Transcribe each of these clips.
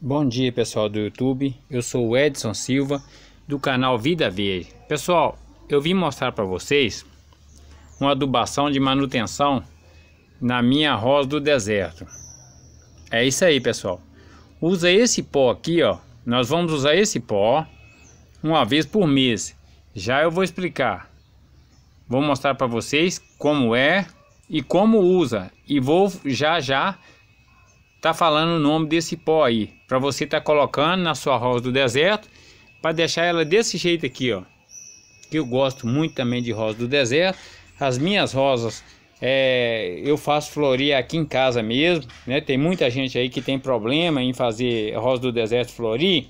Bom dia pessoal do YouTube, eu sou o Edson Silva do canal Vida Verde. Pessoal, eu vim mostrar para vocês uma adubação de manutenção na minha rosa do deserto. É isso aí pessoal, usa esse pó aqui ó, nós vamos usar esse pó uma vez por mês. Já eu vou explicar, vou mostrar para vocês como é e como usa e vou já já tá falando o nome desse pó aí, para você tá colocando na sua rosa do deserto, para deixar ela desse jeito aqui, ó. Que eu gosto muito também de rosa do deserto. As minhas rosas é, eu faço florir aqui em casa mesmo, né? Tem muita gente aí que tem problema em fazer rosa do deserto florir.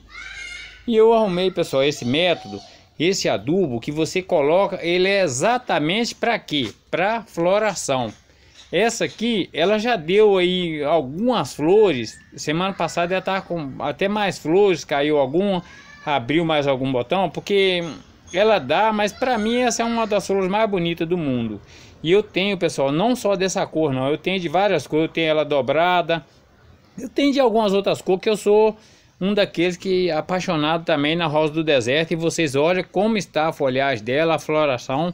E eu arrumei, pessoal, esse método, esse adubo que você coloca, ele é exatamente para quê? Para floração. Essa aqui, ela já deu aí algumas flores. Semana passada ela tava com até mais flores, caiu alguma, abriu mais algum botão, porque ela dá, mas para mim essa é uma das flores mais bonitas do mundo. E eu tenho, pessoal, não só dessa cor, não. Eu tenho de várias cores, eu tenho ela dobrada. Eu tenho de algumas outras cores que eu sou um daqueles que é apaixonado também na rosa do deserto e vocês olham como está a folhagem dela, a floração.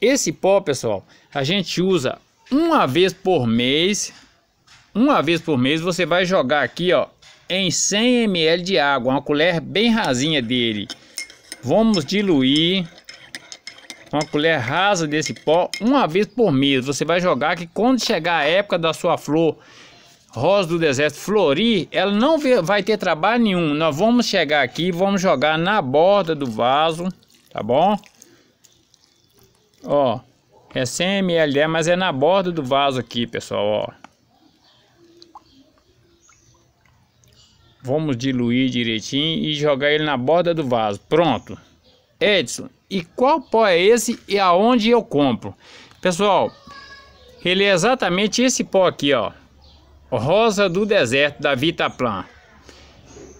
Esse pó, pessoal, a gente usa uma vez por mês, uma vez por mês você vai jogar aqui, ó, em 100 ml de água, uma colher bem rasinha dele. Vamos diluir uma colher rasa desse pó uma vez por mês. Você vai jogar que quando chegar a época da sua flor rosa do deserto florir, ela não vai ter trabalho nenhum. Nós vamos chegar aqui, vamos jogar na borda do vaso, tá bom? Ó, é 100 ml mas é na borda do vaso aqui, pessoal, ó. Vamos diluir direitinho e jogar ele na borda do vaso. Pronto. Edson, e qual pó é esse e aonde eu compro? Pessoal, ele é exatamente esse pó aqui, ó. Rosa do Deserto, da Vitaplan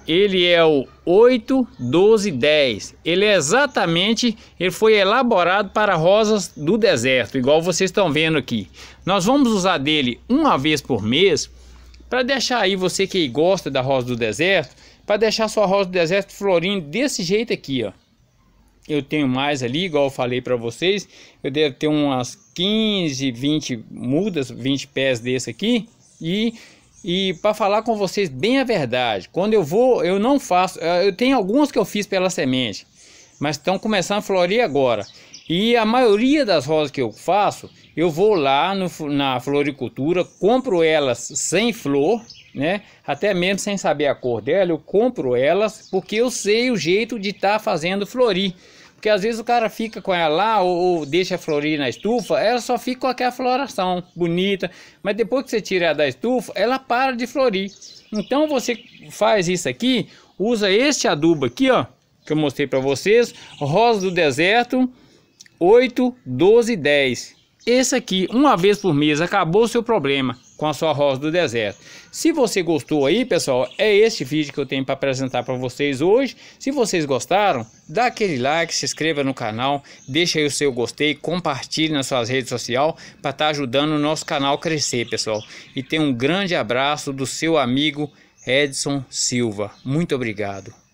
ele é o 81210. Ele é exatamente, ele foi elaborado para rosas do deserto, igual vocês estão vendo aqui. Nós vamos usar dele uma vez por mês para deixar aí você que gosta da rosa do deserto, para deixar sua rosa do deserto florindo desse jeito aqui, ó. Eu tenho mais ali, igual eu falei para vocês, eu devo ter umas 15, 20 mudas, 20 pés desse aqui e e para falar com vocês bem a verdade, quando eu vou, eu não faço. Eh, eu tenho algumas que eu fiz pela semente, mas estão começando a florir agora. E a maioria das rosas que eu faço, eu vou lá no, na floricultura, compro elas sem flor, né? Até mesmo sem saber a cor dela, eu compro elas porque eu sei o jeito de estar tá fazendo florir. Porque às vezes o cara fica com ela lá ou, ou deixa florir na estufa, ela só fica com aquela floração bonita. Mas depois que você tira ela da estufa, ela para de florir. Então você faz isso aqui, usa este adubo aqui, ó, que eu mostrei para vocês, rosa do deserto, 8, 12, 10. Esse aqui, uma vez por mês, acabou o seu problema com a sua rosa do deserto. Se você gostou aí, pessoal, é este vídeo que eu tenho para apresentar para vocês hoje. Se vocês gostaram, dá aquele like, se inscreva no canal, deixa aí o seu gostei, compartilhe nas suas redes sociais para estar tá ajudando o nosso canal crescer, pessoal. E tem um grande abraço do seu amigo Edson Silva. Muito obrigado.